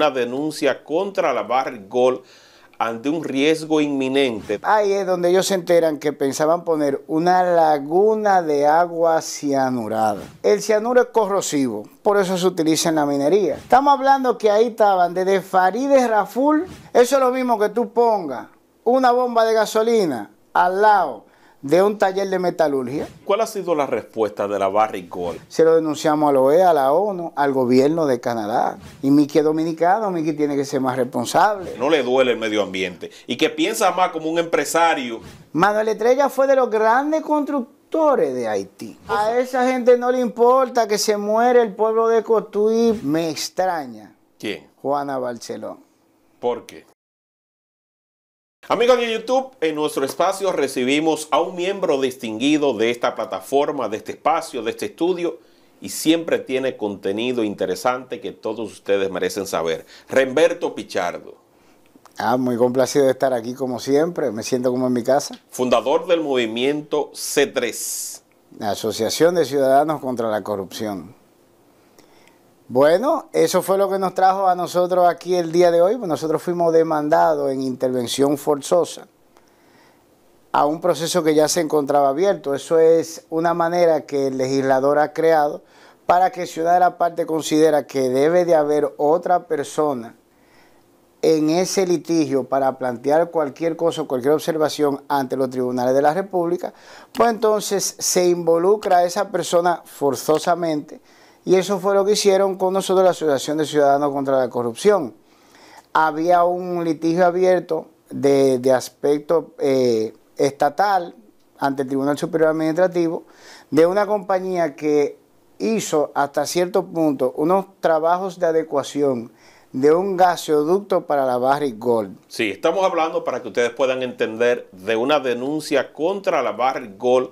una denuncia contra la Gold ante un riesgo inminente. Ahí es donde ellos se enteran que pensaban poner una laguna de agua cianurada. El cianuro es corrosivo, por eso se utiliza en la minería. Estamos hablando que ahí estaban desde faride Raful, eso es lo mismo que tú pongas una bomba de gasolina al lado de un taller de metalurgia. ¿Cuál ha sido la respuesta de la Barrick Gold? Se lo denunciamos a la OEA, a la ONU, al gobierno de Canadá. Y Mickey Dominicano, Mickey tiene que ser más responsable. No le duele el medio ambiente y que piensa más como un empresario. Manuel Estrella fue de los grandes constructores de Haití. A esa gente no le importa que se muere el pueblo de Cotuí. Me extraña. ¿Quién? Juana Barcelón. ¿Por qué? Amigos de YouTube, en nuestro espacio recibimos a un miembro distinguido de esta plataforma, de este espacio, de este estudio, y siempre tiene contenido interesante que todos ustedes merecen saber. Remberto Pichardo. Ah, muy complacido de estar aquí como siempre, me siento como en mi casa. Fundador del movimiento C3. La Asociación de Ciudadanos contra la Corrupción. Bueno, eso fue lo que nos trajo a nosotros aquí el día de hoy. Pues nosotros fuimos demandados en intervención forzosa a un proceso que ya se encontraba abierto. Eso es una manera que el legislador ha creado para que Ciudad de la Parte considera que debe de haber otra persona en ese litigio para plantear cualquier cosa, cualquier observación ante los tribunales de la República, pues entonces se involucra a esa persona forzosamente y eso fue lo que hicieron con nosotros la Asociación de Ciudadanos contra la Corrupción. Había un litigio abierto de, aspecto eh, estatal ante el Tribunal Superior Administrativo de una compañía que hizo hasta cierto punto unos trabajos de adecuación de un gasoducto para la Barrick Gold. Sí, estamos hablando para que ustedes puedan entender de una denuncia contra la Barrick Gold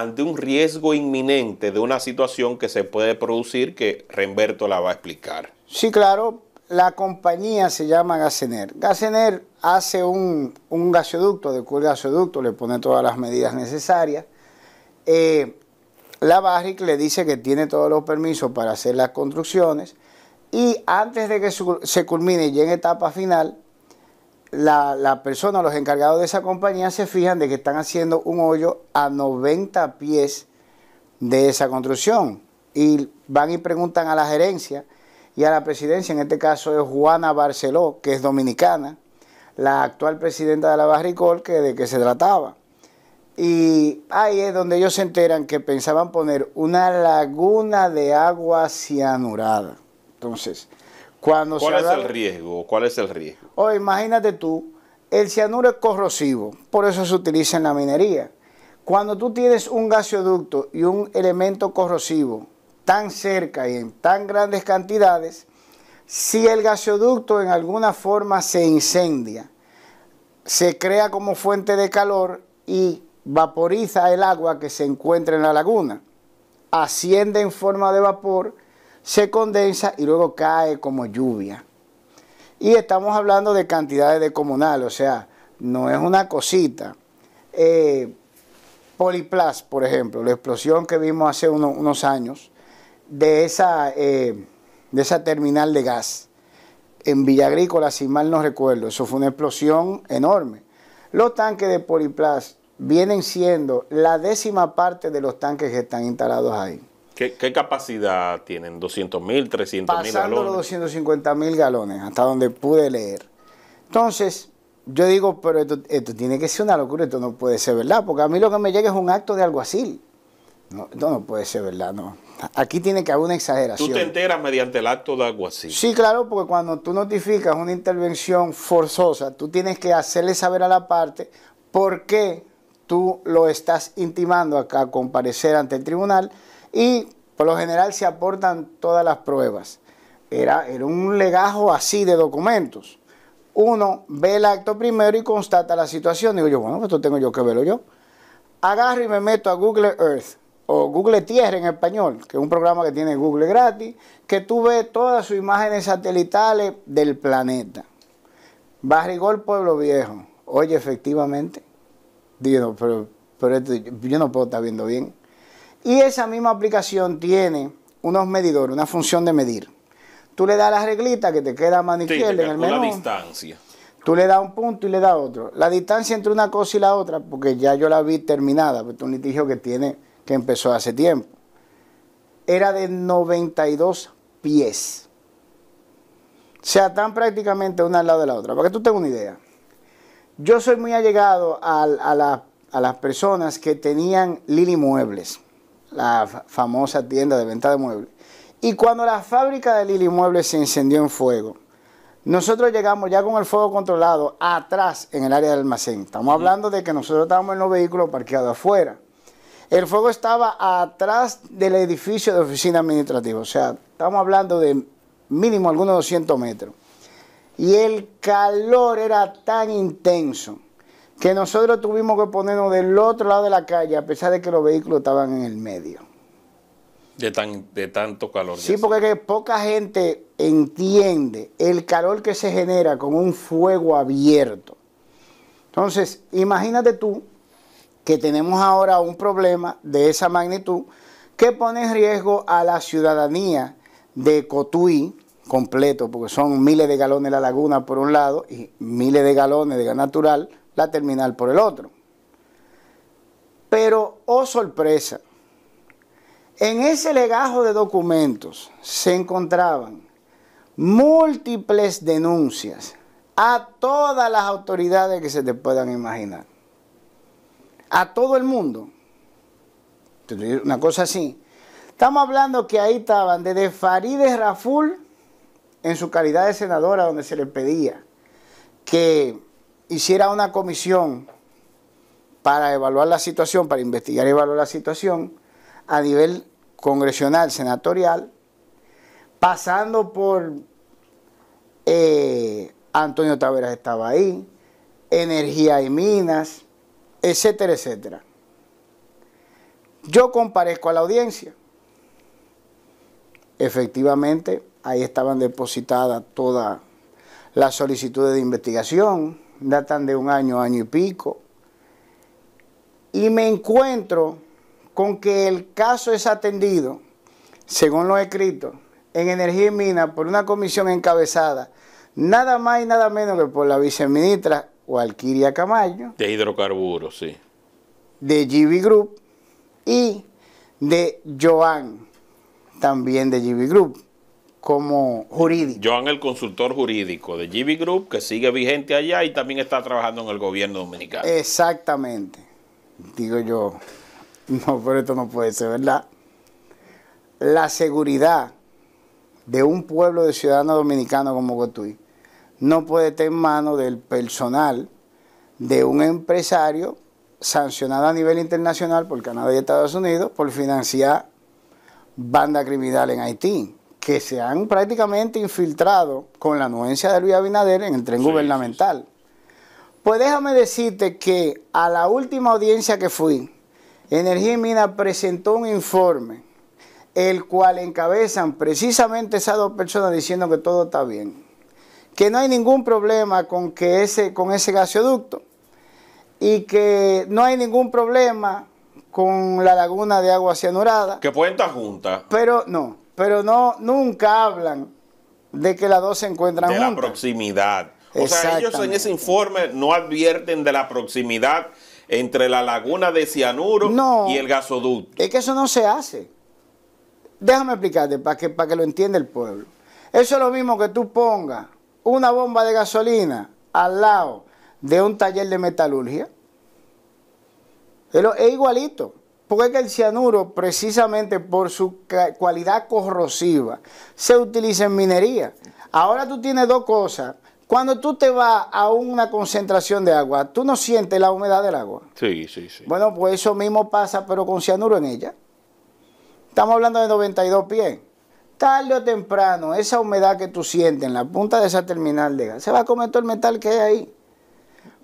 ante un riesgo inminente de una situación que se puede producir que Remberto la va a explicar. Sí, claro. La compañía se llama Gasener. Gasener hace un, un gasoducto, de el gasoducto, le pone todas las medidas necesarias. Eh, la Barrick le dice que tiene todos los permisos para hacer las construcciones y antes de que se culmine y en etapa final, la, la persona, los encargados de esa compañía se fijan de que están haciendo un hoyo a 90 pies de esa construcción. Y van y preguntan a la gerencia y a la presidencia, en este caso es Juana Barceló, que es dominicana, la actual presidenta de la Barricol, que de qué se trataba. Y ahí es donde ellos se enteran que pensaban poner una laguna de agua cianurada. Entonces, cuando ¿Cuál es el riesgo? ¿Cuál es el riesgo? Oh, imagínate tú, el cianuro es corrosivo, por eso se utiliza en la minería. Cuando tú tienes un gasoducto y un elemento corrosivo tan cerca y en tan grandes cantidades, si el gasoducto en alguna forma se incendia, se crea como fuente de calor y vaporiza el agua que se encuentra en la laguna, asciende en forma de vapor se condensa y luego cae como lluvia. Y estamos hablando de cantidades de comunal, o sea, no es una cosita. Eh, Poliplas, por ejemplo, la explosión que vimos hace unos años de esa, eh, de esa terminal de gas en Villa Agrícola, si mal no recuerdo, eso fue una explosión enorme. Los tanques de Poliplas vienen siendo la décima parte de los tanques que están instalados ahí. ¿Qué, capacidad tienen? ¿200 mil, 300 mil galones? los 250 mil galones, hasta donde pude leer. Entonces, yo digo, pero esto, tiene que ser una locura, esto no puede ser verdad, porque a mí lo que me llega es un acto de alguacil. No, esto no puede ser verdad, no. Aquí tiene que haber una exageración. ¿Tú te enteras mediante el acto de alguacil? Sí, claro, porque cuando tú notificas una intervención forzosa, tú tienes que hacerle saber a la parte por qué tú lo estás intimando acá a comparecer ante el tribunal y por lo general se aportan todas las pruebas. Era, era un legajo así de documentos. Uno ve el acto primero y constata la situación. Digo yo, bueno, pues esto tengo yo que verlo yo. Agarro y me meto a Google Earth o Google Tierra en español, que es un programa que tiene Google gratis, que tú ves todas sus imágenes satelitales del planeta. Barrigol Pueblo Viejo. Oye, efectivamente. Digo, pero, pero yo no puedo estar viendo bien. Y esa misma aplicación tiene unos medidores, una función de medir. Tú le das la reglita que te queda a mano en el menú. distancia. Tú le das un punto y le das otro. La distancia entre una cosa y la otra, porque ya yo la vi terminada, porque es un litigio que tiene, que empezó hace tiempo. Era de 92 pies. O sea, están prácticamente una al lado de la otra. Para que tú tengas una idea. Yo soy muy allegado a, a las personas que tenían Lili Muebles la famosa tienda de venta de muebles. Y cuando la fábrica de Lili Muebles se incendió en fuego, nosotros llegamos ya con el fuego controlado atrás en el área del almacén. Estamos hablando de que nosotros estábamos en los vehículos parqueados afuera. El fuego estaba atrás del edificio de oficina administrativa, o sea, estamos hablando de mínimo algunos 200 metros. Y el calor era tan intenso que nosotros tuvimos que ponernos del otro lado de la calle, a pesar de que los vehículos estaban en el medio. De, tan, de tanto calor. Sí, porque poca gente entiende el calor que se genera con un fuego abierto. Entonces, imagínate tú que tenemos ahora un problema de esa magnitud que pone en riesgo a la ciudadanía de Cotuí completo, porque son miles de galones la laguna por un lado y miles de galones de gas natural la terminal por el otro. Pero, oh sorpresa, en ese legajo de documentos se encontraban múltiples denuncias a todas las autoridades que se te puedan imaginar. A todo el mundo. Una cosa así. Estamos hablando que ahí estaban desde Farideh Raful, en su calidad de senadora, donde se le pedía que hiciera una comisión para evaluar la situación, para investigar y evaluar la situación a nivel congresional, senatorial, pasando por eh, Antonio Taveras estaba ahí, Energía y Minas, etcétera, etcétera. Yo comparezco a la audiencia. Efectivamente, ahí estaban depositadas todas las solicitudes de investigación, datan de un año, año y pico. Y me encuentro con que el caso es atendido, según lo escrito, en Energía y Minas por una comisión encabezada, nada más y nada menos que por la viceministra Walquiria Camayo. De hidrocarburos, sí. De GB Group y de Joan, también de GB Group como jurídico. Joan, el consultor jurídico de GB Group, que sigue vigente allá y también está trabajando en el gobierno dominicano. Exactamente. Digo yo, no, pero esto no puede ser, ¿verdad? La seguridad de un pueblo de ciudadanos dominicanos como Gotuí no puede estar en manos del personal de un empresario sancionado a nivel internacional por Canadá y Estados Unidos por financiar banda criminal en Haití que se han prácticamente infiltrado con la anuencia de Luis Abinader en el tren gubernamental. Pues déjame decirte que a la última audiencia que fui, Energía y Mina presentó un informe, el cual encabezan precisamente esas dos personas diciendo que todo está bien, que no hay ningún problema con, que ese, con ese gasoducto y que no hay ningún problema con la laguna de agua cianurada. Que pueden estar juntas. Pero no, pero no, nunca hablan de que las dos se encuentran juntas. De la proximidad. O sea, ellos en ese informe no advierten de la proximidad entre la laguna de cianuro y el gasoducto. Es que eso no se hace. Déjame explicarte para que, para que lo entienda el pueblo. Eso es lo mismo que tú pongas una bomba de gasolina al lado de un taller de metalurgia. Es, igualito porque el cianuro, precisamente por su cualidad corrosiva, se utiliza en minería. Ahora tú tienes dos cosas. Cuando tú te vas a una concentración de agua, tú no sientes la humedad del agua. Sí, sí, sí. Bueno, pues eso mismo pasa, pero con cianuro en ella. Estamos hablando de 92 pies. Tarde o temprano, esa humedad que tú sientes en la punta de esa terminal de gas, se va a comer todo el metal que hay ahí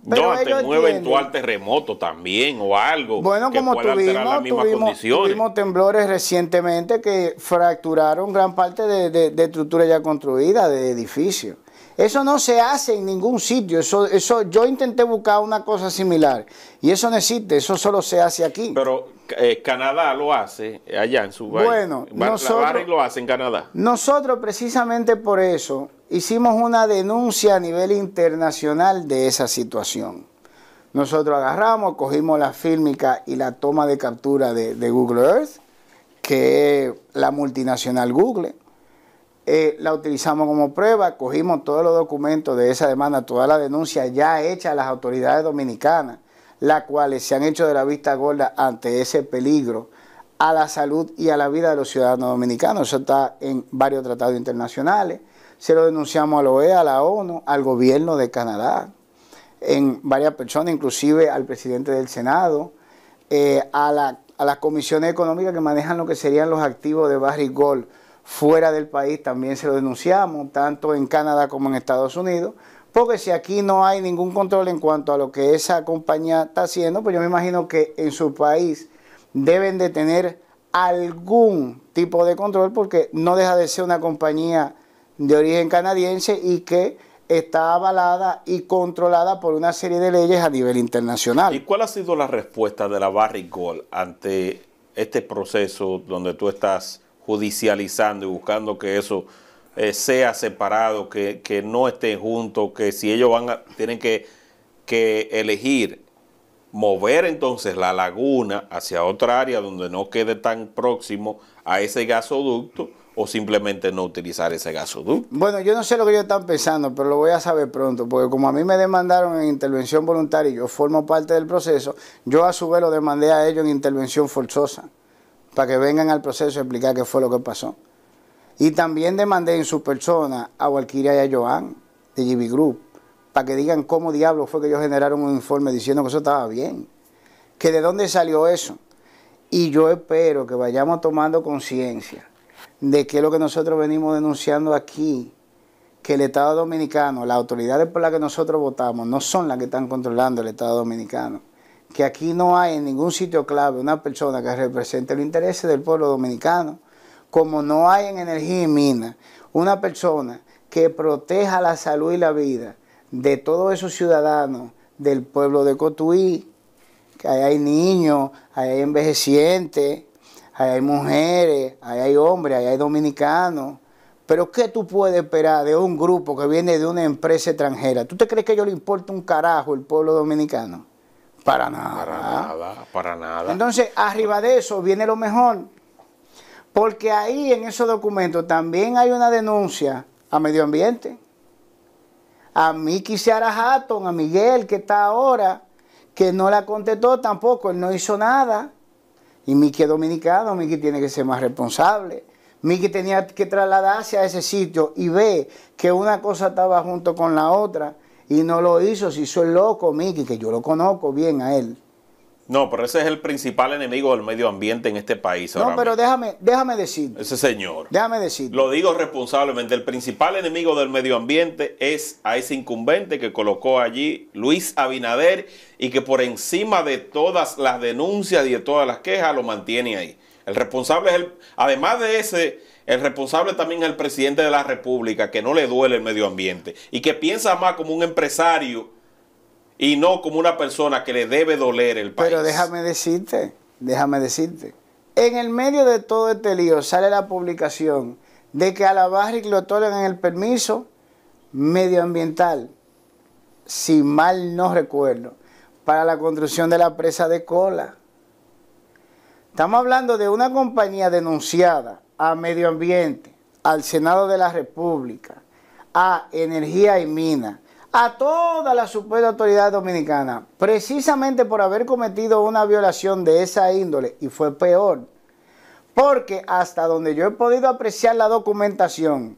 no, te mueve eventual terremoto también o algo. Bueno, como tuvimos, tuvimos, temblores recientemente que fracturaron gran parte de, estructuras ya construidas, de edificios. Eso no se hace en ningún sitio. Eso, eso, yo intenté buscar una cosa similar y eso no existe. Eso solo se hace aquí. Pero eh, Canadá lo hace allá en su Bueno, nosotros lo hace en Canadá. Nosotros precisamente por eso hicimos una denuncia a nivel internacional de esa situación. Nosotros agarramos, cogimos la fílmica y la toma de captura de, Google Earth, que es la multinacional Google. Eh, la utilizamos como prueba, cogimos todos los documentos de esa demanda, toda la denuncia ya hecha a las autoridades dominicanas, las cuales se han hecho de la vista gorda ante ese peligro a la salud y a la vida de los ciudadanos dominicanos. Eso está en varios tratados internacionales. Se lo denunciamos a la OEA, a la ONU, al gobierno de Canadá, en varias personas, inclusive al presidente del Senado, eh, a, la, a, las comisiones económicas que manejan lo que serían los activos de Barry Gold fuera del país, también se lo denunciamos, tanto en Canadá como en Estados Unidos, porque si aquí no hay ningún control en cuanto a lo que esa compañía está haciendo, pues yo me imagino que en su país deben de tener algún tipo de control porque no deja de ser una compañía de origen canadiense y que está avalada y controlada por una serie de leyes a nivel internacional. ¿Y cuál ha sido la respuesta de la Barrick Gold ante este proceso donde tú estás judicializando y buscando que eso eh, sea separado, que, no esté junto, que si ellos van tienen que, que elegir mover entonces la laguna hacia otra área donde no quede tan próximo a ese gasoducto, o simplemente no utilizar ese gasoducto. Bueno, yo no sé lo que ellos están pensando, pero lo voy a saber pronto, porque como a mí me demandaron en intervención voluntaria y yo formo parte del proceso, yo a su vez lo demandé a ellos en intervención forzosa, para que vengan al proceso y explicar qué fue lo que pasó. Y también demandé en su persona a Walquiria y a Joan de GB Group, para que digan cómo diablos fue que ellos generaron un informe diciendo que eso estaba bien, que de dónde salió eso. Y yo espero que vayamos tomando conciencia de qué es lo que nosotros venimos denunciando aquí, que el Estado Dominicano, las autoridades por las que nosotros votamos, no son las que están controlando el Estado Dominicano, que aquí no hay en ningún sitio clave una persona que represente los intereses del pueblo dominicano, como no hay en energía y mina una persona que proteja la salud y la vida de todos esos ciudadanos del pueblo de Cotuí, que ahí hay niños, ahí hay envejecientes, ahí hay mujeres, ahí hay hombres, ahí hay dominicanos. Pero ¿qué tú puedes esperar de un grupo que viene de una empresa extranjera? ¿Tú te crees que a ellos les importa un carajo el pueblo dominicano? Para nada. Para nada, para nada. Entonces, arriba de eso viene lo mejor. Porque ahí en esos documentos también hay una denuncia a medio ambiente. A Miki Seara Hatton, a Miguel, que está ahora, que no la contestó tampoco, él no hizo nada. Y Mickey es dominicano, Mickey tiene que ser más responsable. Mickey tenía que trasladarse a ese sitio y ve que una cosa estaba junto con la otra y no lo hizo, si soy loco Mickey, que yo lo conozco bien a él. No, pero ese es el principal enemigo del medio ambiente en este país. No, pero déjame, déjame decir. Ese señor. Déjame decir. Lo digo responsablemente. El principal enemigo del medio ambiente es a ese incumbente que colocó allí Luis Abinader y que por encima de todas las denuncias y de todas las quejas lo mantiene ahí. El responsable es el, además de ese, el responsable también es el presidente de la República, que no le duele el medio ambiente y que piensa más como un empresario y no como una persona que le debe doler el país. Pero déjame decirte, déjame decirte. En el medio de todo este lío sale la publicación de que a la Barrick le otorgan el permiso medioambiental, si mal no recuerdo, para la construcción de la presa de cola. Estamos hablando de una compañía denunciada a Medio Ambiente, al Senado de la República, a Energía y Minas, a toda la supuesta autoridad dominicana, precisamente por haber cometido una violación de esa índole, y fue peor, porque hasta donde yo he podido apreciar la documentación,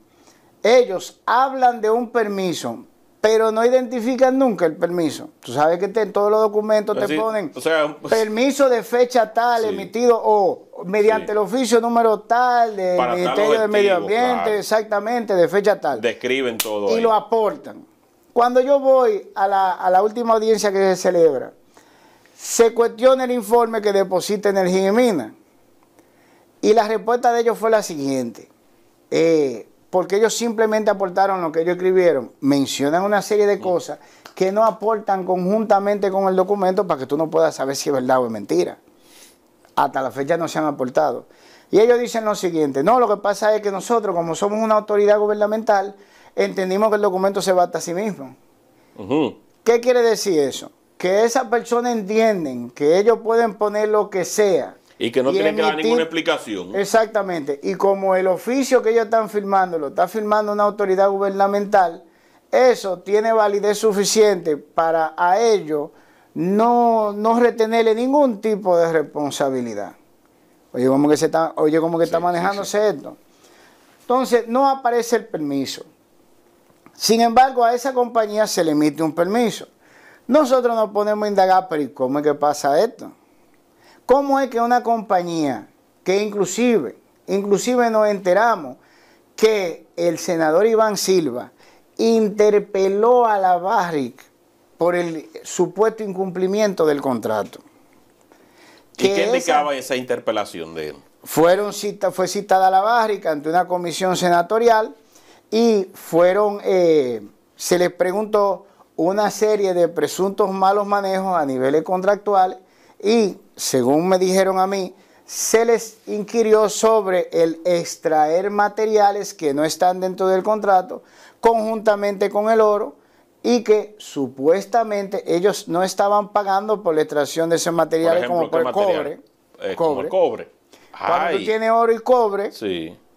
ellos hablan de un permiso, pero no identifican nunca el permiso. Tú sabes que en todos los documentos te ponen pues, permiso de fecha tal emitido o mediante el oficio número tal del Ministerio del Medio Ambiente, exactamente, de fecha tal. Describen todo. Y lo aportan. Cuando yo voy a la, última audiencia que se celebra, se cuestiona el informe que deposita Energía y mina. Y la respuesta de ellos fue la siguiente. Eh, porque ellos simplemente aportaron lo que ellos escribieron. Mencionan una serie de cosas que no aportan conjuntamente con el documento para que tú no puedas saber si es verdad o es mentira. Hasta la fecha no se han aportado. Y ellos dicen lo siguiente, no, lo que pasa es que nosotros, como somos una autoridad gubernamental, entendimos que el documento se basta a sí mismo. ¿Qué quiere decir eso? Que esa persona entienden que ellos pueden poner lo que sea. Y que no tienen que dar ninguna explicación. Exactamente. Y como el oficio que ellos están firmando lo está firmando una autoridad gubernamental, eso tiene validez suficiente para a ellos no, retenerle ningún tipo de responsabilidad. Oye, como que, se está, oye, como que está manejándose esto. Entonces, no aparece el permiso. Sin embargo, a esa compañía se le emite un permiso. Nosotros nos ponemos a indagar, pero ¿y cómo es que pasa esto? ¿Cómo es que una compañía que inclusive, inclusive nos enteramos que el senador Iván Silva interpeló a la Barrick por el supuesto incumplimiento del contrato? ¿Y qué indicaba esa, interpelación de él? Fueron cita, fue citada la Barrick ante una comisión senatorial y fueron, eh, se les preguntó una serie de presuntos malos manejos a niveles contractuales y, según me dijeron a mí, se les inquirió sobre el extraer materiales que no están dentro del contrato conjuntamente con el oro y que supuestamente ellos no estaban pagando por la extracción de esos materiales como por el cobre. Cuando tienes oro y cobre,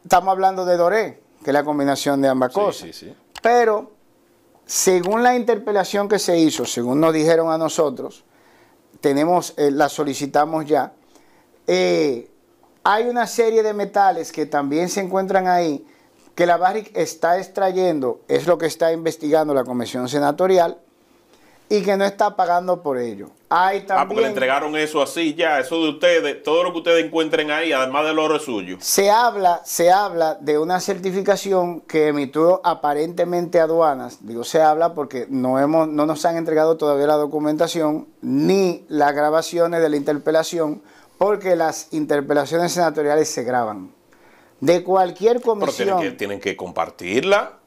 estamos hablando de doré que es la combinación de ambas cosas. Pero, según la interpelación que se hizo, según nos dijeron a nosotros, tenemos, eh, la solicitamos ya, eh, hay una serie de metales que también se encuentran ahí, que la Barrick está extrayendo, es lo que está investigando la Comisión Senatorial, y que no está pagando por ello ah, porque le entregaron eso así ya, eso de ustedes, todo lo que ustedes encuentren ahí, además del oro es suyo. Se habla, se habla de una certificación que emitió aparentemente aduanas. Digo, se habla porque no, hemos, no nos han entregado todavía la documentación ni las grabaciones de la interpelación, porque las interpelaciones senatoriales se graban. De cualquier comisión. Pero que, tienen que compartirla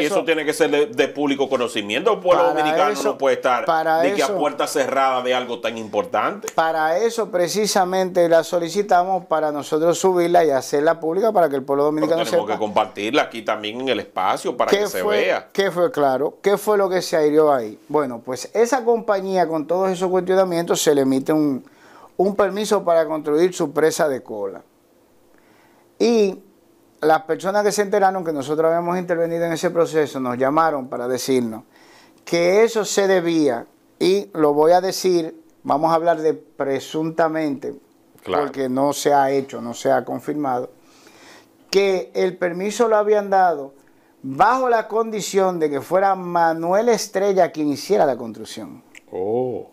y eso, tiene que ser de, público conocimiento. El pueblo dominicano no puede estar para de que a puerta cerrada de algo tan importante. Para eso precisamente la solicitamos para nosotros subirla y hacerla pública para que el pueblo dominicano tenemos que compartirla aquí también en el espacio para que se vea. ¿Qué fue claro? ¿Qué fue lo que se aireó ahí? Bueno, pues esa compañía con todos esos cuestionamientos se le emite un, un permiso para construir su presa de cola. Y las personas que se enteraron que nosotros habíamos intervenido en ese proceso nos llamaron para decirnos que eso se debía, y lo voy a decir, vamos a hablar de presuntamente, porque no se ha hecho, no se ha confirmado, que el permiso lo habían dado bajo la condición de que fuera Manuel Estrella quien hiciera la construcción. Oh.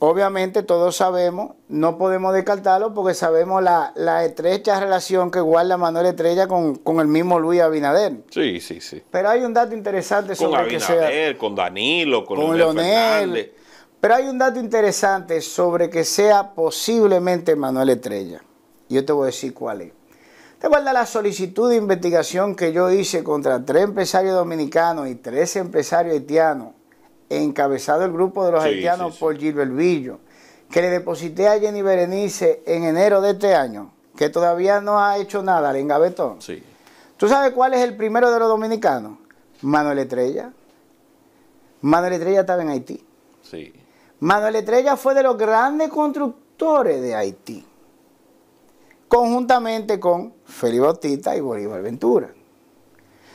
Obviamente todos sabemos, no podemos descartarlo porque sabemos la, estrecha relación que guarda Manuel Estrella con, el mismo Luis Abinader. Sí, sí, sí. Pero hay un dato interesante sobre que sea, con Danilo, con, con Leonel, Pero hay un dato interesante sobre que sea posiblemente Manuel Estrella. Yo te voy a decir cuál es. ¿Te guarda la solicitud de investigación que yo hice contra tres empresarios dominicanos y tres empresarios haitianos encabezado el grupo de los haitianos por Gilbert Villo, que le deposité a Jenny Berenice en enero de este año, que todavía no ha hecho nada, le Sí. ¿Tú sabes cuál es el primero de los dominicanos? Manuel Estrella. Manuel Estrella estaba en Haití. Sí. Manuel Estrella fue de los grandes constructores de Haití, conjuntamente con Felipe Bautista y Bolívar Ventura.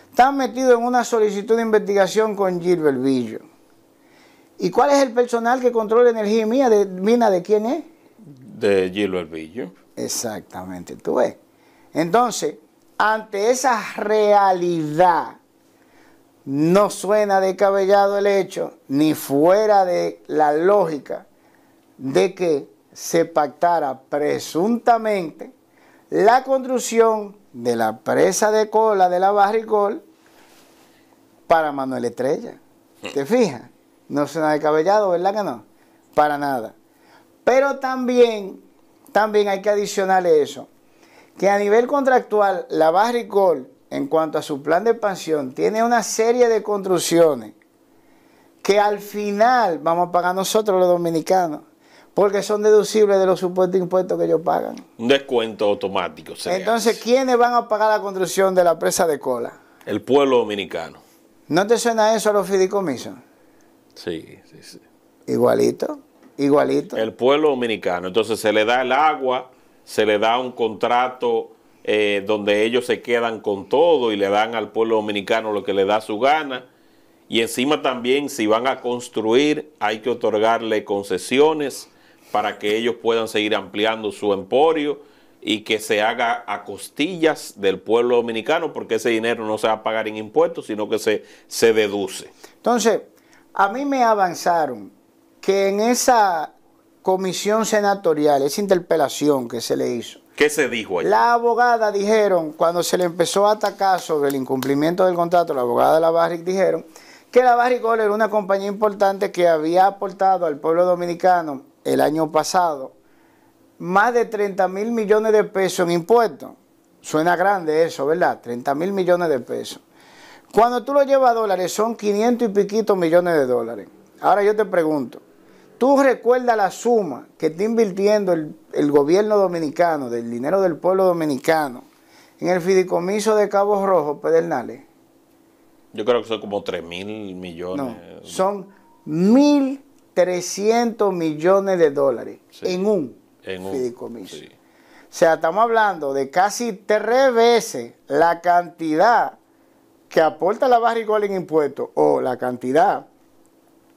Están metidos en una solicitud de investigación con Gilbert Villo. ¿Y cuál es el personal que controla energía mía mina de quién es? De Gilo Elvillo. Exactamente, tú ves. Entonces, ante esa realidad, no suena descabellado el hecho, ni fuera de la lógica, de que se pactara presuntamente la construcción de la presa de cola de la Barricol para Manuel Estrella. ¿Te fijas? No suena descabellado, ¿verdad que no? Para nada. Pero también, también hay que adicionarle eso, que a nivel contractual, la Barricol, en cuanto a su plan de expansión, tiene una serie de construcciones que al final vamos a pagar nosotros los dominicanos, porque son deducibles de los supuestos impuestos que ellos pagan. Un descuento automático. Entonces, ¿quiénes van a pagar la construcción de la presa de cola? El pueblo dominicano. ¿No te suena eso a los fideicomisos? Sí, sí, sí. Igualito, igualito. El pueblo dominicano. Entonces se le da el agua, se le da un contrato eh, donde ellos se quedan con todo y le dan al pueblo dominicano lo que le da su gana. Y encima también si van a construir hay que otorgarle concesiones para que ellos puedan seguir ampliando su emporio y que se haga a costillas del pueblo dominicano porque ese dinero no se va a pagar en impuestos, sino que se, se deduce. Entonces, a mí me avanzaron que en esa comisión senatorial, esa interpelación que se le hizo, ¿Qué se dijo La abogada dijeron, cuando se le empezó a atacar sobre el incumplimiento del contrato, la abogada de la Barrick dijeron que la Barrick Gold era una compañía importante que había aportado al pueblo dominicano el año pasado más de 30 mil millones de pesos en impuestos. Suena grande eso, ¿verdad? 30 mil millones de pesos. Cuando tú lo llevas a dólares son 500 y piquitos millones de dólares. Ahora yo te pregunto, ¿tú recuerdas la suma que está invirtiendo el, gobierno dominicano, del dinero del pueblo dominicano, en el fideicomiso de Cabo Rojo, Pedernales? Yo creo que son como 3 mil millones. No, son 1.300 millones de dólares en un fideicomiso. O sea, estamos hablando de casi tres veces la cantidad que aporta la Barrigol en impuestos o la cantidad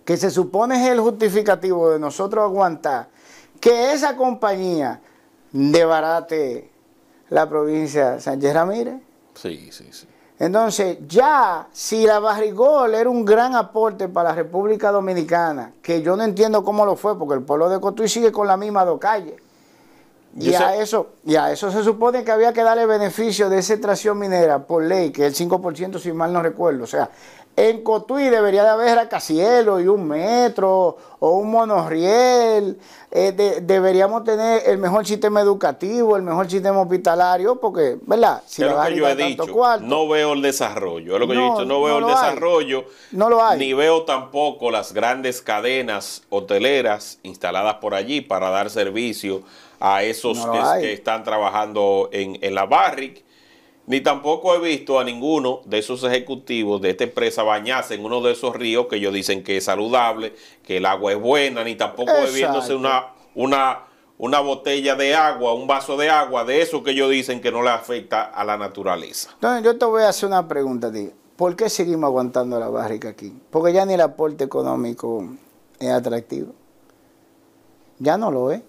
que se supone es el justificativo de nosotros aguantar que esa compañía debarate la provincia de Sánchez Ramírez. Sí, sí, sí. Entonces, ya si la barrigol era un gran aporte para la República Dominicana, que yo no entiendo cómo lo fue, porque el pueblo de Cotuí sigue con la misma dos y, eso... a eso, se supone que había que darle beneficio de esa extracción minera por ley, que es el 5%, si mal no recuerdo. O sea, en Cotuí debería de haber racacielos y un metro o un monorriel. Eh, deberíamos tener el mejor sistema educativo, el mejor sistema hospitalario, porque, ¿verdad? Si lo no veo el desarrollo. Es lo que no, yo he dicho, no veo el desarrollo. No lo hay. Ni veo tampoco las grandes cadenas hoteleras instaladas por allí para dar servicio a esos que, están trabajando en, la Barrick, ni tampoco he visto a ninguno de esos ejecutivos de esta empresa bañarse en uno de esos ríos que ellos dicen que es saludable, que el agua es buena, ni tampoco viéndose una, una, una botella de agua, un vaso de agua, de eso que ellos dicen que no le afecta a la naturaleza. yo te voy a hacer una pregunta a ¿Por qué seguimos aguantando la barrica aquí? Porque ya ni el aporte económico es atractivo. Ya no lo es.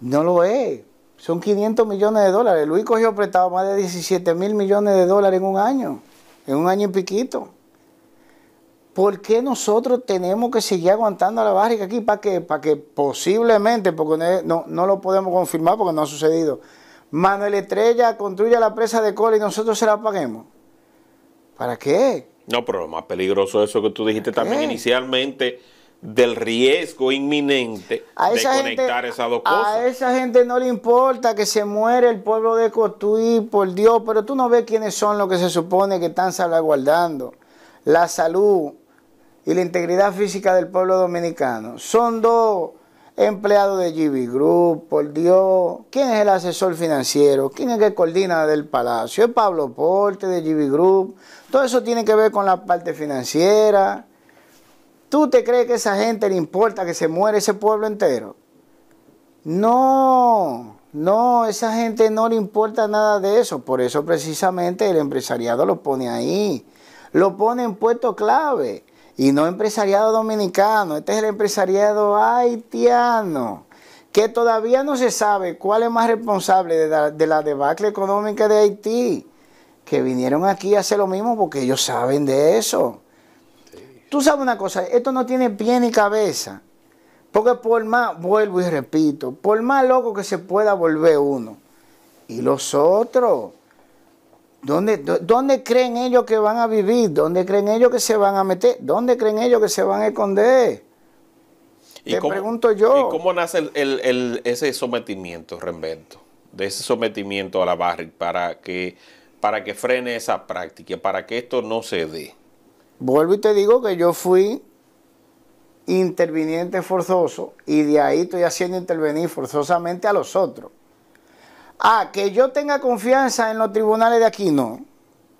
No lo es. Son 500 millones de dólares. Luis cogió prestado más de 17 mil millones de dólares en un año, en un año y piquito. ¿Por qué nosotros tenemos que seguir aguantando la barriga aquí? ¿Para que, Para que posiblemente, porque no, no lo podemos confirmar porque no ha sucedido, Manuel Estrella construya la presa de cola y nosotros se la paguemos. ¿Para qué? No, pero lo más peligroso es eso que tú dijiste también inicialmente del riesgo inminente de conectar esas dos cosas. A esa gente no le importa que se muere el pueblo de Cotuí, por Dios, pero tú no ves quiénes son los que se supone que están salvaguardando la salud y la integridad física del pueblo dominicano. Son dos empleados de GB Group, por Dios. ¿Quién es el asesor financiero? ¿Quién es el coordinador del palacio? Es Pablo Porte de GB Group. Todo eso tiene que ver con la parte financiera ¿Tú te crees que a esa gente le importa que se muere ese pueblo entero? No, no, esa gente no le importa nada de eso. Por eso precisamente el empresariado lo pone ahí. Lo pone en puesto clave. Y no empresariado dominicano. Este es el empresariado haitiano. Que todavía no se sabe cuál es más responsable de la, de la debacle económica de Haití. Que vinieron aquí a hacer lo mismo porque ellos saben de eso. Tú sabes una cosa, esto no tiene pie ni cabeza. Porque por más, vuelvo y repito, por más loco que se pueda volver uno, y los otros, ¿Dónde, ¿Dónde, creen ellos que van a vivir? ¿Dónde creen ellos que se van a meter? ¿Dónde creen ellos que se van a esconder? ¿Y Te cómo, pregunto yo. ¿Y cómo nace ese sometimiento, Reinvento? De ese sometimiento a la barra para que, para que frene esa práctica, para que esto no se dé. Vuelvo y te digo que yo fui interviniente forzoso y de ahí estoy haciendo intervenir forzosamente a los otros. Ah, que yo tenga confianza en los tribunales de aquí, no.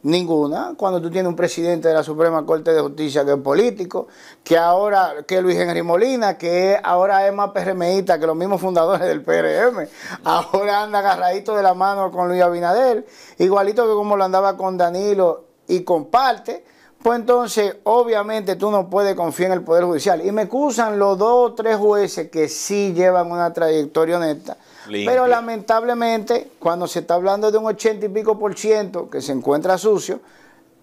Ninguna. Cuando tú tienes un presidente de la Suprema Corte de Justicia que es político, que ahora, que Luis Henry Molina, que ahora es más PRMista que los mismos fundadores del PRM, ahora anda agarradito de la mano con Luis Abinader, igualito que como lo andaba con Danilo y comparte pues entonces, obviamente tú no puedes confiar en el Poder Judicial. Y me excusan los dos o tres jueces que sí llevan una trayectoria honesta. Pero lamentablemente, cuando se está hablando de un ochenta y pico por ciento que se encuentra sucio,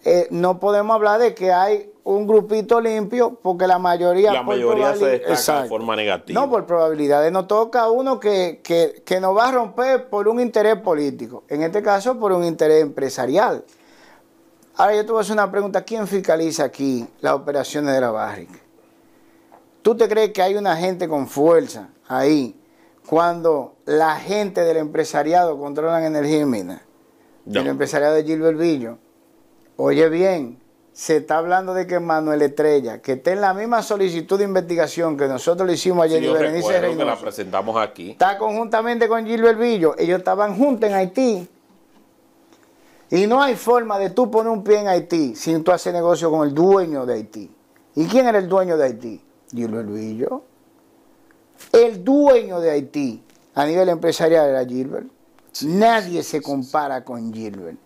eh, no podemos hablar de que hay un grupito limpio porque la mayoría... La mayoría se destaca de forma negativa. No, por probabilidades. Nos toca uno que, que, que nos va a romper por un interés político. En este caso, por un interés empresarial. Ahora yo te voy a hacer una pregunta, ¿quién fiscaliza aquí las operaciones de la barrica? ¿Tú te crees que hay una gente con fuerza ahí cuando la gente del empresariado controlan energía y minas? El empresariado de Gilbert Villo. Oye bien, se está hablando de que Manuel Estrella, que está en la misma solicitud de investigación que nosotros le hicimos ayer en la presentamos aquí. Está conjuntamente con Gilbert Villo. Ellos estaban juntos en Haití. Y no hay forma de tú poner un pie en Haití si tú haces negocio con el dueño de Haití. ¿Y quién era el dueño de Haití? Gilbert El dueño de Haití a nivel empresarial era Gilbert. Nadie se compara con Gilbert,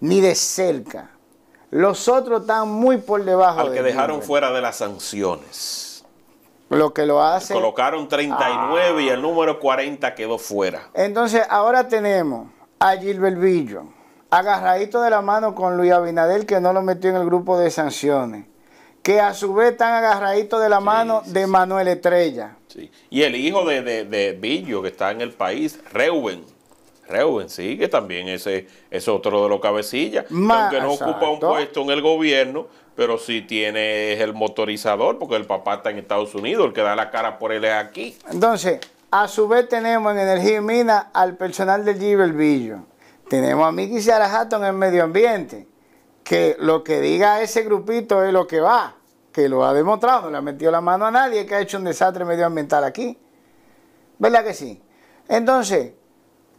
ni de cerca. Los otros están muy por debajo. Al que dejaron fuera de las sanciones. Lo que lo hace. Colocaron 39 ah. y el número 40 quedó fuera. Entonces ahora tenemos a Gilbert Villo agarradito de la mano con Luis Abinadel, que no lo metió en el grupo de sanciones, que a su vez están agarraditos de la mano de Manuel Estrella. Y el hijo de, de, Billo, que está en el país, Reuben. Reuben, sí, que también ese es otro de los cabecillas, aunque no ocupa un puesto en el gobierno, pero sí tiene el motorizador, porque el papá está en Estados Unidos, el que da la cara por él es aquí. Entonces, a su vez tenemos en Energía y Mina al personal del Giver Billo tenemos a Mickey Sarajato en el medio ambiente, que lo que diga ese grupito es lo que va, que lo ha demostrado, no le ha metido la mano a nadie que ha hecho un desastre medioambiental aquí. ¿Verdad que sí? Entonces,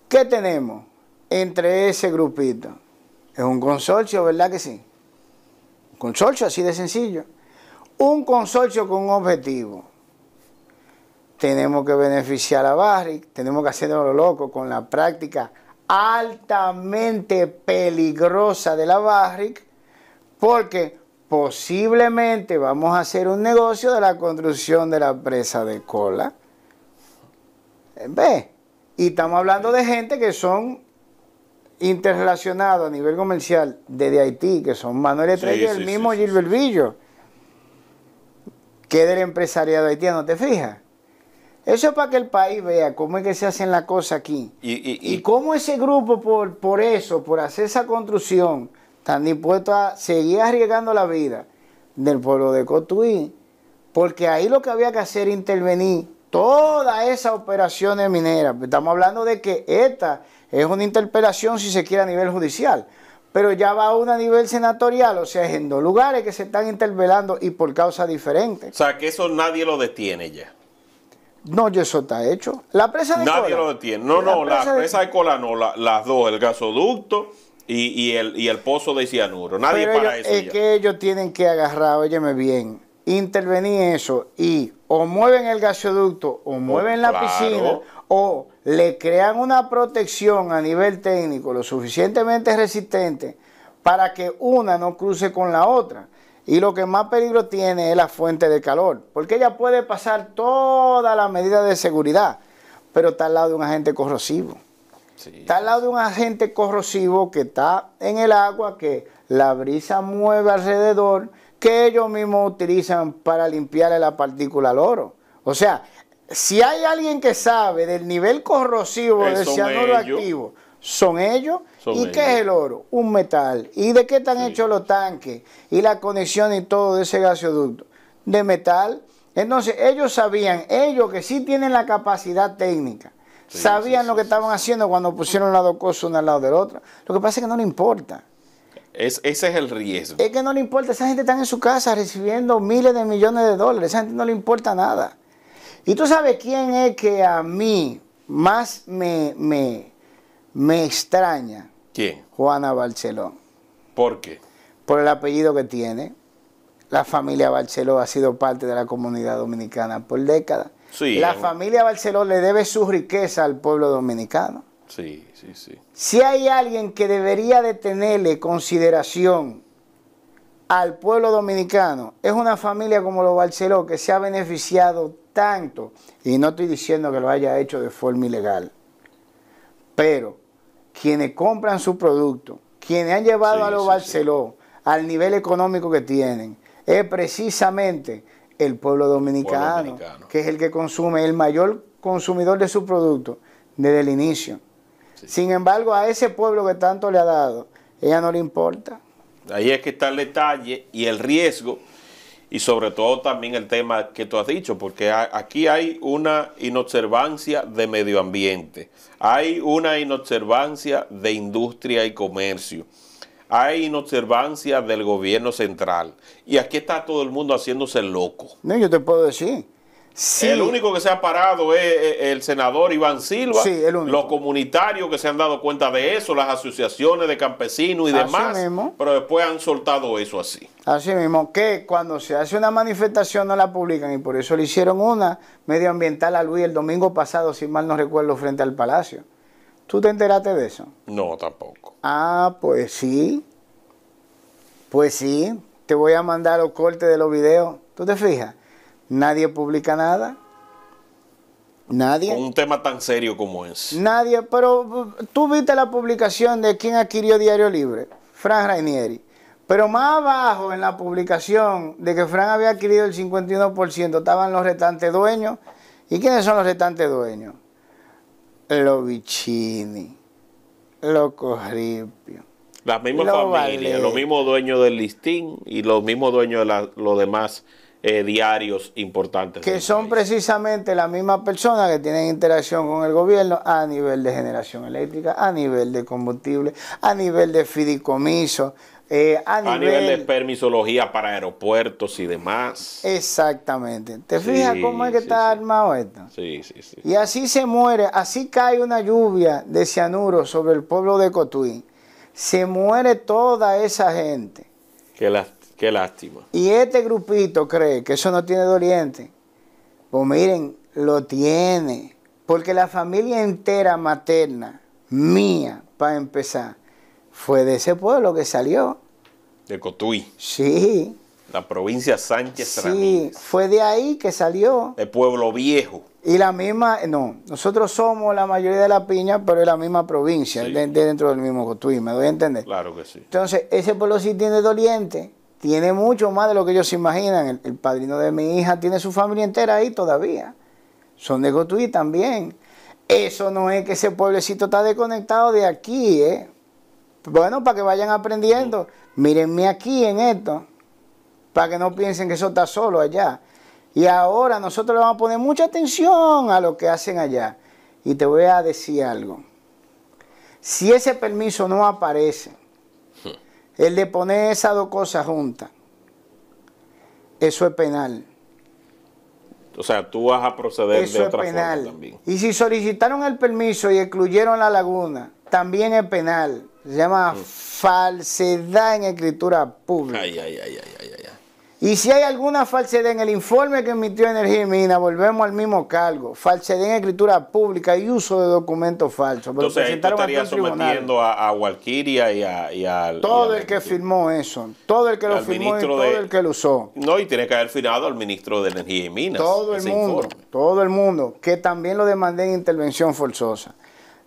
¿qué tenemos entre ese grupito? Es un consorcio, ¿verdad que sí? Un consorcio así de sencillo. Un consorcio con un objetivo tenemos que beneficiar a Barry, tenemos que hacernos lo loco con la práctica altamente peligrosa de la Barrick porque posiblemente vamos a hacer un negocio de la construcción de la presa de cola. Eh, y estamos hablando de gente que son interrelacionados a nivel comercial desde Haití, que son Manuel Estrella y el mismo sí, Gilbert Villo, que es del empresariado haitiano, ¿te fijas? Eso es para que el país vea cómo es que se hacen las cosas aquí. Y, cómo ese grupo, por, por eso, por hacer esa construcción, están dispuestos a seguir arriesgando la vida del pueblo de Cotuí. Porque ahí lo que había que hacer era intervenir todas esas operaciones mineras. Estamos hablando de que esta es una interpelación, si se quiere, a nivel judicial. Pero ya va a un nivel senatorial, o sea, es en dos lugares que se están interpelando y por causas diferentes. O sea, que eso nadie lo detiene ya. No, eso está hecho. La presa de cola. Nadie lo detiene. No, no, la presa de cola no, las dos, el gasoducto y, el, pozo de cianuro. Nadie para eso. Es que ellos tienen que agarrar, óyeme bien, intervenir eso y o mueven el gasoducto o oh, mueven la piscina o le crean una protección a nivel técnico lo suficientemente resistente para que una no cruce con la otra. Y lo que más peligro tiene es la fuente de calor, porque ella puede pasar todas las medidas de seguridad, pero está al lado de un agente corrosivo. Está al lado de un agente corrosivo que está en el agua, que la brisa mueve alrededor, que ellos mismos utilizan para limpiarle la partícula al oro. O sea, si hay alguien que sabe del nivel corrosivo del cianuro activo, son ellos. ¿Y qué es el oro? Un metal. ¿Y de qué están hechos los tanques? Y la conexión y todo de ese gasoducto. De metal. Entonces ellos sabían, ellos que sí tienen la capacidad técnica, sabían lo que estaban haciendo cuando pusieron las dos cosas una al lado de la otra. Lo que pasa es que no le importa. Es, ese es el riesgo. Es que no le importa, esa gente está en su casa recibiendo miles de millones de dólares, esa gente no le importa nada. Y tú sabes quién es que a mí más me me extraña. ¿Quién? Juana Barceló. ¿Por qué? Por el apellido que tiene. La familia Barceló ha sido parte de la comunidad dominicana por décadas. Sí, la familia Barceló le debe su riqueza al pueblo dominicano. Sí, sí, sí. Si hay alguien que debería de tenerle consideración al pueblo dominicano, es una familia como los Barceló que se ha beneficiado tanto, y no estoy diciendo que lo haya hecho de forma ilegal, pero quienes compran su producto, quienes han llevado a los Barceló al nivel económico que tienen, es precisamente el pueblo dominicano, que es el que consume, el mayor consumidor de su producto desde el inicio. Sin embargo, a ese pueblo que tanto le ha dado, ella no le importa. Ahí es que está el detalle y el riesgo y sobre todo también el tema que tú has dicho, porque aquí hay una inobservancia de medio ambiente, hay una inobservancia de industria y comercio, hay inobservancia del gobierno central y aquí está todo el mundo haciéndose loco. No, yo te puedo decir, Sí. El único que se ha parado es el senador Iván Silva. Los comunitarios que se han dado cuenta de eso, las asociaciones de campesinos y así demás. Mismo. Pero después han soltado eso así. Así mismo, que cuando se hace una manifestación no la publican y por eso le hicieron una medioambiental a Luis el domingo pasado, si mal no recuerdo, frente al Palacio. ¿Tú te enteraste de eso? No, tampoco. Ah, pues sí. Pues sí. Te voy a mandar los cortes de los videos. ¿Tú te fijas? Nadie publica nada. Nadie. Un tema tan serio como ese. Nadie, pero uh, tú viste la publicación de quién adquirió Diario Libre, Fran Rainieri. Pero más abajo en la publicación de que Fran había adquirido el 51%, estaban los restantes dueños. ¿Y quiénes son los restantes dueños? Los Vicini, los Corripio. Las mismas familias, los mismos dueños del listín y los mismos dueños de los demás eh, diarios importantes. Que este son precisamente las mismas personas que tienen interacción con el gobierno a nivel de generación eléctrica, a nivel de combustible, a nivel de fideicomiso, eh, a, nivel, de permisología para aeropuertos y demás. Exactamente. ¿Te fijas cómo es que está armado esto? Sí, sí, sí. Y así se muere, así cae una lluvia de cianuro sobre el pueblo de Cotuí. Se muere toda esa gente. Que las Qué lástima. Y este grupito cree que eso no tiene doliente. Pues miren, lo tiene. Porque la familia entera materna, mía, para empezar, fue de ese pueblo que salió. De Cotuí. Sí. La provincia Sánchez Sí, fue de ahí que salió. El Pueblo Viejo. Y la misma, no, nosotros somos la mayoría de la piña, pero es la misma provincia, dentro del mismo Cotuí, me doy a entender. Claro que sí. Entonces, ese pueblo sí tiene doliente tiene mucho más de lo que ellos se imaginan. El, padrino de mi hija tiene su familia entera ahí todavía. Son de Cotuí también. Eso no es que ese pueblecito está desconectado de aquí, ¿eh? Bueno, para que vayan aprendiendo. Mírenme aquí en esto. Para que no piensen que eso está solo allá. Y ahora nosotros le vamos a poner mucha atención a lo que hacen allá. Y te voy a decir algo. Si ese permiso no aparece, el de poner esas dos cosas juntas, eso es penal. O sea, tú vas a proceder de otra es penal. Y si solicitaron el permiso y excluyeron la laguna, también es penal. Se llama mm. falsedad en escritura pública. Ay, ay, ay, ay, ay, y si hay alguna falsedad en el informe que emitió Energía y Mina, volvemos al mismo cargo. Falsedad en escritura pública y uso de documentos falsos. Pero Entonces, tú estarías sometiendo a, a y al, todo el que firmó eso. Todo el que lo firmó y todo el que lo usó. No, y tiene que haber firmado al ministro de Energía y Minas. Todo el mundo, todo el mundo, que también lo demandé en intervención forzosa.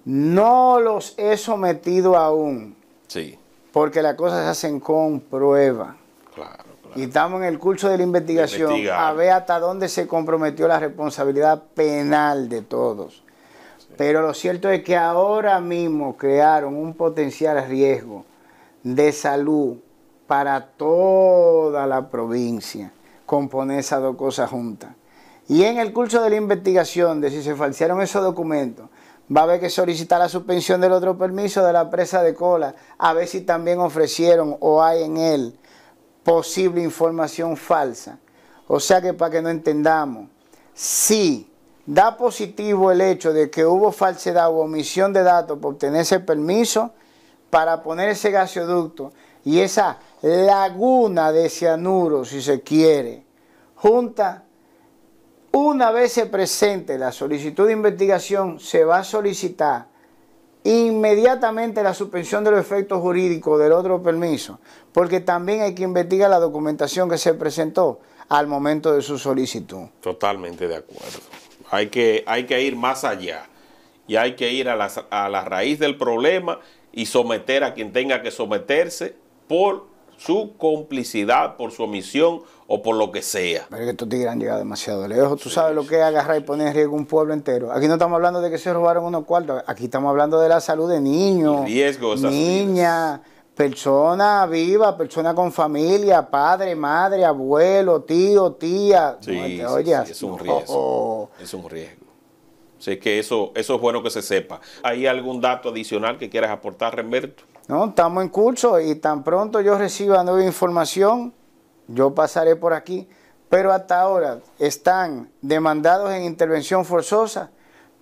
No los he sometido aún. Sí. Porque las cosas se hacen con prueba. Claro. Y estamos en el curso de la investigación a ver hasta dónde se comprometió la responsabilidad penal de todos. Pero lo cierto es que ahora mismo crearon un potencial riesgo de salud para toda la provincia componer esas dos cosas juntas. Y en el curso de la investigación de si se falsearon esos documentos, va a haber que solicitar la suspensión del otro permiso de la presa de cola, a ver si también ofrecieron o hay en él posible información falsa. O sea que para que no entendamos, si da positivo el hecho de que hubo falsedad o omisión de datos para ese permiso para poner ese gasoducto y esa laguna de cianuro, si se quiere, junta, una vez se presente la solicitud de investigación, se va a solicitar inmediatamente la suspensión de los efectos jurídicos del otro permiso, porque también hay que investigar la documentación que se presentó al momento de su solicitud. Totalmente de acuerdo. Hay que, hay que ir más allá y hay que ir a a la raíz del problema y someter a quien tenga que someterse por su complicidad, por su omisión o por lo que sea. Pero que estos tigres han llegado demasiado lejos. Tú sabes lo que es agarrar y poner en riesgo un pueblo entero. Aquí no estamos hablando de que se robaron unos cuartos. Aquí estamos hablando de la salud de niños, niñas, personas vivas, personas con familia, padre, madre, abuelo, tío, tía. Este, sí, es un riesgo. Es un riesgo. Así que eso, eso es bueno que se sepa. ¿Hay algún dato adicional que quieras aportar, Remberto? ¿no? Estamos en curso y tan pronto yo reciba nueva información, yo pasaré por aquí. Pero hasta ahora están demandados en intervención forzosa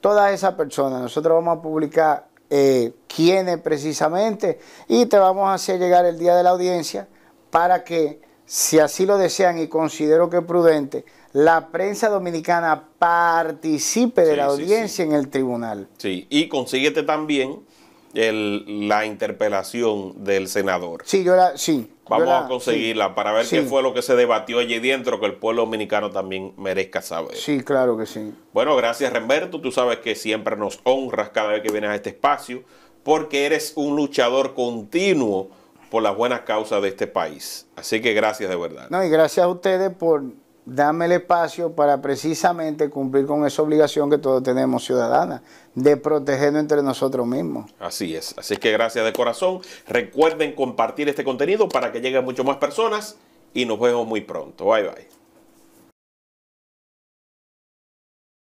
todas esas personas. Nosotros vamos a publicar eh, quiénes precisamente y te vamos a hacer llegar el día de la audiencia para que, si así lo desean y considero que es prudente, la prensa dominicana participe de la audiencia en el tribunal. Sí, y consíguete también el, la interpelación del senador. Sí, yo la, sí. Vamos a conseguirla para ver qué fue lo que se debatió allí dentro, que el pueblo dominicano también merezca saber. Sí, claro que sí. Bueno, gracias Remberto, tú sabes que siempre nos honras cada vez que vienes a este espacio, porque eres un luchador continuo por las buenas causas de este país. Así que gracias de verdad. No, y gracias a ustedes por dame el espacio para precisamente cumplir con esa obligación que todos tenemos ciudadana, de protegernos entre nosotros mismos. Así es, así que gracias de corazón. Recuerden compartir este contenido para que lleguen muchas más personas y nos vemos muy pronto. Bye bye.